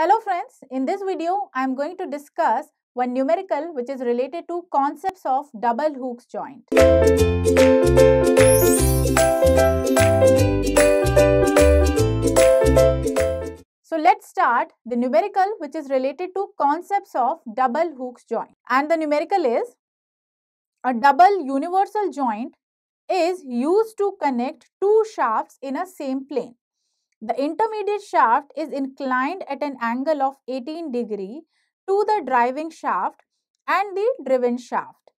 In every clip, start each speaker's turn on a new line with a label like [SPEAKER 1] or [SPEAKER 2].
[SPEAKER 1] Hello friends, in this video I am going to discuss one numerical which is related to concepts of double hooks joint. So let's start the numerical which is related to concepts of double hooks joint and the numerical is a double universal joint is used to connect two shafts in a same plane. The intermediate shaft is inclined at an angle of 18 degree to the driving shaft and the driven shaft.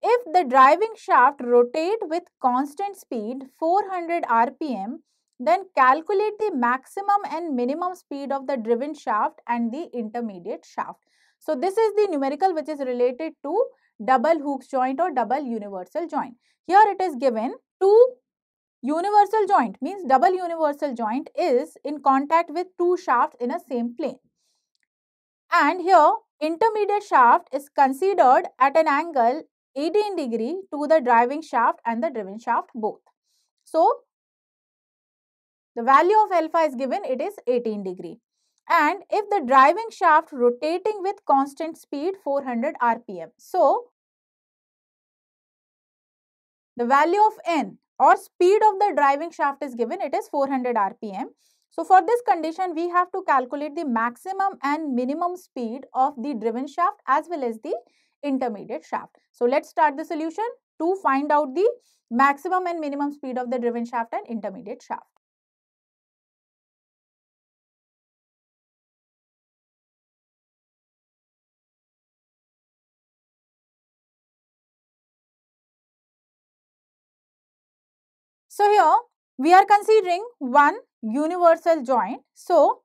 [SPEAKER 1] If the driving shaft rotate with constant speed 400 rpm, then calculate the maximum and minimum speed of the driven shaft and the intermediate shaft. So, this is the numerical which is related to double hooks joint or double universal joint. Here it is given two Universal joint means double universal joint is in contact with two shafts in a same plane. And here intermediate shaft is considered at an angle 18 degree to the driving shaft and the driven shaft both. So, the value of alpha is given it is 18 degree. And if the driving shaft rotating with constant speed 400 rpm. So, the value of n or speed of the driving shaft is given, it is 400 RPM. So for this condition, we have to calculate the maximum and minimum speed of the driven shaft as well as the intermediate shaft. So let's start the solution to find out the maximum and minimum speed of the driven shaft
[SPEAKER 2] and intermediate shaft. So here we are considering one universal joint. So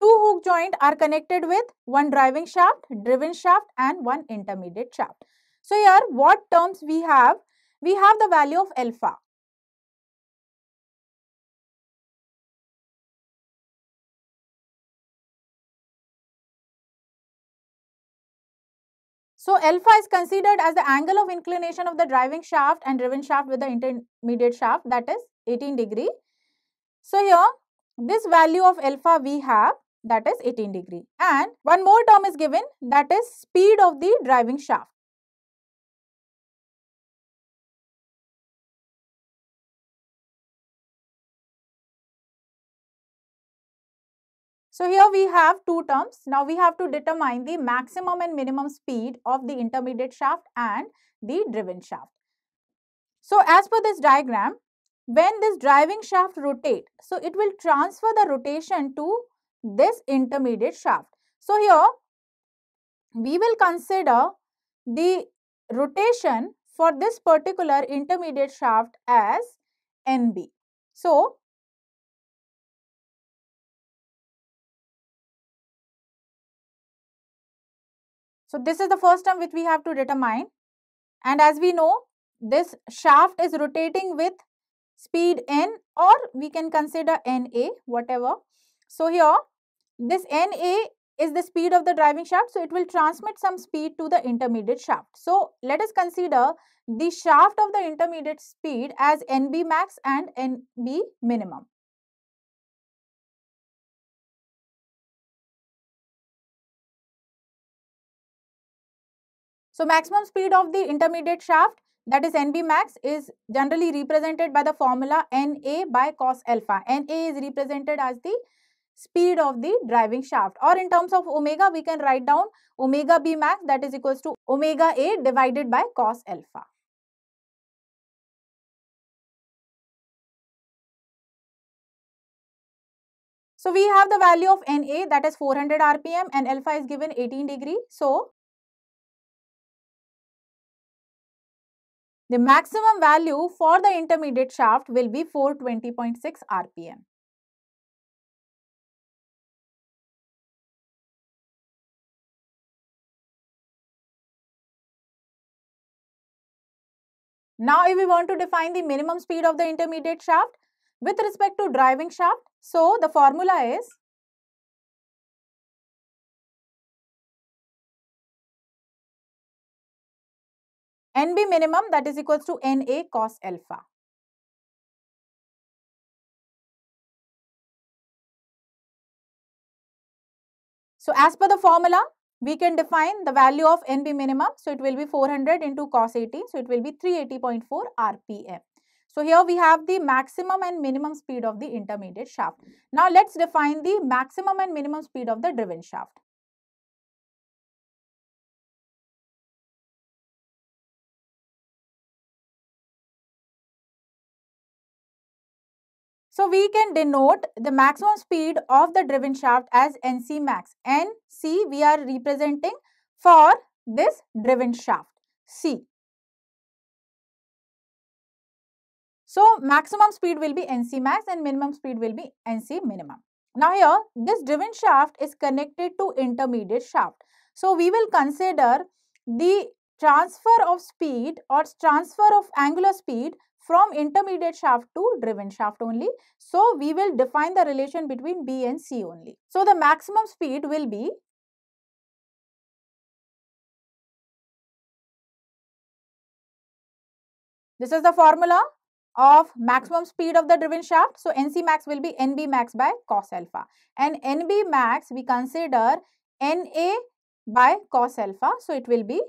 [SPEAKER 1] two hook joint are connected with one driving shaft, driven shaft and one intermediate shaft. So here what terms we have? We have the value of alpha. So alpha is considered as the angle of inclination of the driving shaft and driven shaft with the intermediate shaft that is 18 degree. So here this value of alpha we have that is 18 degree and one more term is given that is speed of
[SPEAKER 2] the driving shaft.
[SPEAKER 1] So here we have two terms. Now we have to determine the maximum and minimum speed of the intermediate shaft and the driven shaft. So as per this diagram, when this driving shaft rotate, so it will transfer the rotation to this intermediate shaft. So here we will consider the rotation for this particular intermediate shaft
[SPEAKER 2] as NB. So, So this is the
[SPEAKER 1] first term which we have to determine. And as we know, this shaft is rotating with speed n or we can consider Na, whatever. So here, this Na is the speed of the driving shaft. So it will transmit some speed to the intermediate shaft. So let us consider the shaft of the intermediate speed as Nb max and Nb minimum. So maximum speed of the intermediate shaft that is NB max is generally represented by the formula NA by cos alpha. NA is represented as the speed of the driving shaft or in terms of omega we can write down omega B max that is equals to omega A divided by cos alpha. So we have the value of NA that is 400 RPM and alpha is given 18 degree. So The maximum value for the
[SPEAKER 2] intermediate shaft will be 420.6 RPM.
[SPEAKER 1] Now, if we want to define the minimum speed of the intermediate shaft with respect to driving shaft, so the formula is
[SPEAKER 2] NB minimum that is equals to NA cos alpha.
[SPEAKER 1] So as per the formula, we can define the value of NB minimum. So it will be 400 into cos 80. So it will be 380.4 RPM. So here we have the maximum and minimum speed of the intermediate shaft. Now let's define the maximum and minimum speed of the driven shaft. So we can denote the maximum speed of the driven shaft as NC max. NC we are representing for this driven shaft C. So maximum speed will be NC max and minimum speed will be NC minimum. Now here this driven shaft is connected to intermediate shaft. So we will consider the transfer of speed or transfer of angular speed from intermediate shaft to driven shaft only. So, we will define the relation between B and C only. So, the maximum speed will be
[SPEAKER 2] This is the formula
[SPEAKER 1] of maximum speed of the driven shaft. So, NC max will be NB max by cos alpha and NB max we consider NA by cos alpha. So, it will
[SPEAKER 2] be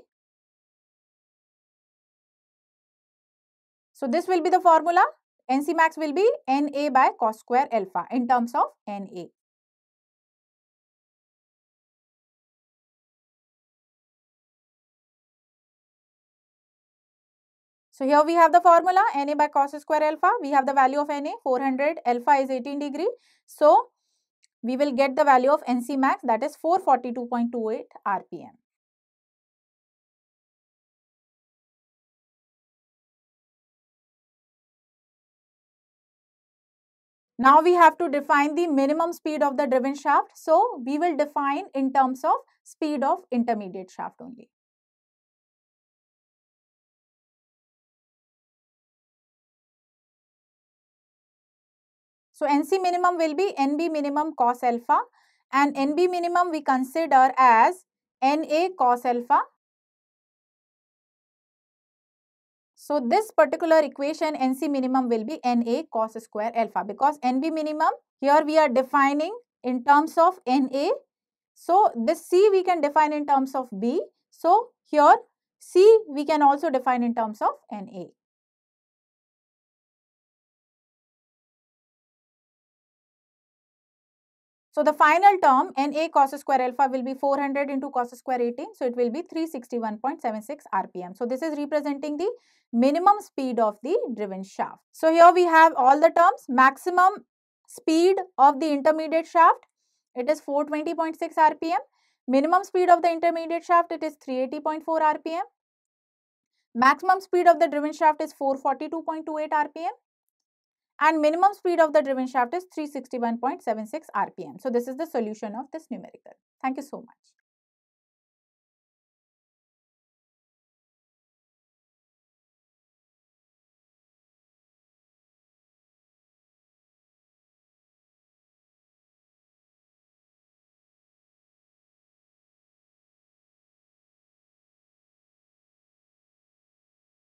[SPEAKER 2] So this will be the formula. NC max will be Na by cos square alpha in terms of Na.
[SPEAKER 1] So here we have the formula Na by cos square alpha. We have the value of Na 400 alpha is 18 degree. So we will get the value of NC max that is 442.28 RPM. Now we have to define the minimum speed of the driven shaft. So we will define in terms of speed of intermediate shaft only. So NC minimum will be NB minimum cos alpha and NB minimum we consider as NA cos alpha So this particular equation NC minimum will be Na cos square alpha because NB minimum here we are defining in terms of Na. So this C we can define in terms of B. So here C we can also define in terms of Na. So the final term Na cos square alpha will be 400 into cos square 18. So it will be 361.76 RPM. So this is representing the minimum speed of the driven shaft. So here we have all the terms maximum speed of the intermediate shaft it is 420.6 rpm minimum speed of the intermediate shaft it is 380.4 rpm maximum speed of the driven shaft is 442.28 rpm and minimum speed of the driven shaft is 361.76 rpm. So this is the solution of this numerical. Thank you so much.